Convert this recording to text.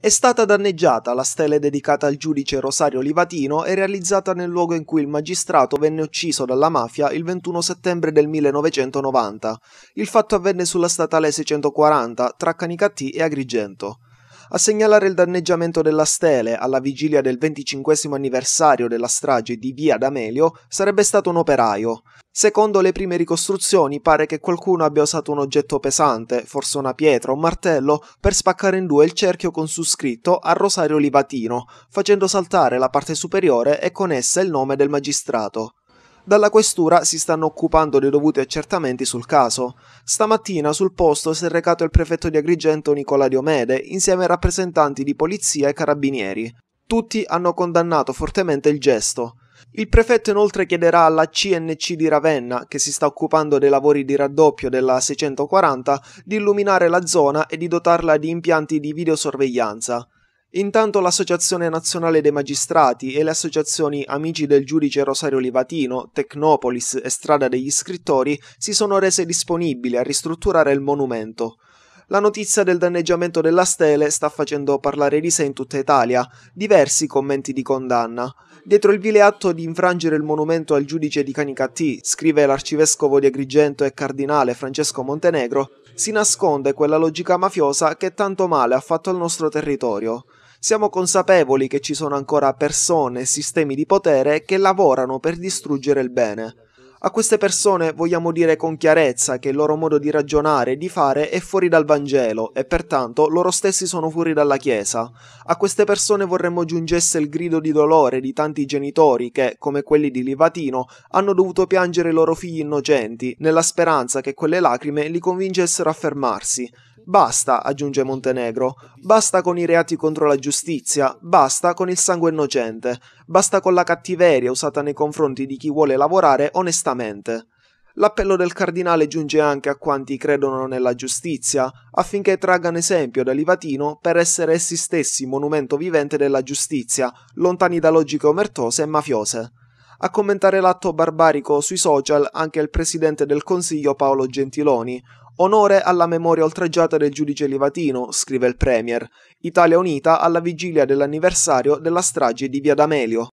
È stata danneggiata la stele dedicata al giudice Rosario Livatino e realizzata nel luogo in cui il magistrato venne ucciso dalla mafia il 21 settembre del 1990. Il fatto avvenne sulla statale 640 tra Canicattì e Agrigento a segnalare il danneggiamento della stele alla vigilia del 25 anniversario della strage di Via D'Amelio sarebbe stato un operaio. Secondo le prime ricostruzioni pare che qualcuno abbia usato un oggetto pesante, forse una pietra o un martello, per spaccare in due il cerchio con su scritto a Rosario Livatino, facendo saltare la parte superiore e con essa il nome del magistrato. Dalla questura si stanno occupando dei dovuti accertamenti sul caso. Stamattina sul posto si è recato il prefetto di Agrigento Nicola Diomede insieme ai rappresentanti di polizia e carabinieri. Tutti hanno condannato fortemente il gesto. Il prefetto inoltre chiederà alla CNC di Ravenna, che si sta occupando dei lavori di raddoppio della 640, di illuminare la zona e di dotarla di impianti di videosorveglianza. Intanto l'Associazione Nazionale dei Magistrati e le associazioni Amici del Giudice Rosario Livatino, Tecnopolis e Strada degli Scrittori si sono rese disponibili a ristrutturare il monumento. La notizia del danneggiamento della stele sta facendo parlare di sé in tutta Italia, diversi commenti di condanna. Dietro il vile atto di infrangere il monumento al giudice di Canicattì, scrive l'arcivescovo di Agrigento e cardinale Francesco Montenegro, si nasconde quella logica mafiosa che tanto male ha fatto al nostro territorio. Siamo consapevoli che ci sono ancora persone e sistemi di potere che lavorano per distruggere il bene. A queste persone vogliamo dire con chiarezza che il loro modo di ragionare e di fare è fuori dal Vangelo e pertanto loro stessi sono fuori dalla Chiesa. A queste persone vorremmo giungesse il grido di dolore di tanti genitori che, come quelli di Livatino, hanno dovuto piangere i loro figli innocenti, nella speranza che quelle lacrime li convincessero a fermarsi. Basta, aggiunge Montenegro, basta con i reati contro la giustizia, basta con il sangue innocente, basta con la cattiveria usata nei confronti di chi vuole lavorare onestamente. L'appello del cardinale giunge anche a quanti credono nella giustizia, affinché traggano esempio da Livatino per essere essi stessi monumento vivente della giustizia, lontani da logiche omertose e mafiose. A commentare l'atto barbarico sui social anche il presidente del Consiglio Paolo Gentiloni, Onore alla memoria oltraggiata del giudice Livatino, scrive il Premier. Italia unita alla vigilia dell'anniversario della strage di Via D'Amelio.